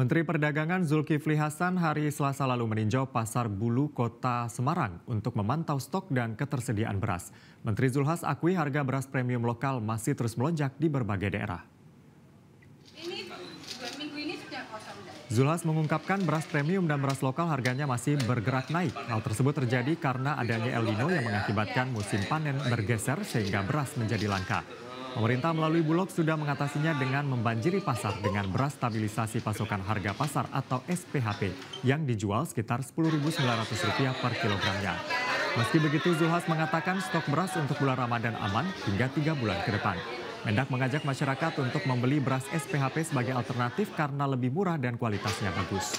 Menteri Perdagangan Zulkifli Hasan hari Selasa lalu meninjau pasar Bulu Kota Semarang untuk memantau stok dan ketersediaan beras. Menteri Zulhas akui harga beras premium lokal masih terus melonjak di berbagai daerah. Zulkifli Zulhas mengungkapkan beras premium dan beras lokal harganya masih bergerak naik. Hal tersebut terjadi karena adanya El Nino yang mengakibatkan musim panen bergeser sehingga beras menjadi langka. Pemerintah melalui Bulog sudah mengatasinya dengan membanjiri pasar dengan beras stabilisasi pasokan harga pasar atau SPHP yang dijual sekitar Rp10.900 per kilogramnya. Meski begitu, Zulhas mengatakan stok beras untuk bulan Ramadan aman hingga tiga bulan ke depan. Mendak mengajak masyarakat untuk membeli beras SPHP sebagai alternatif karena lebih murah dan kualitasnya bagus.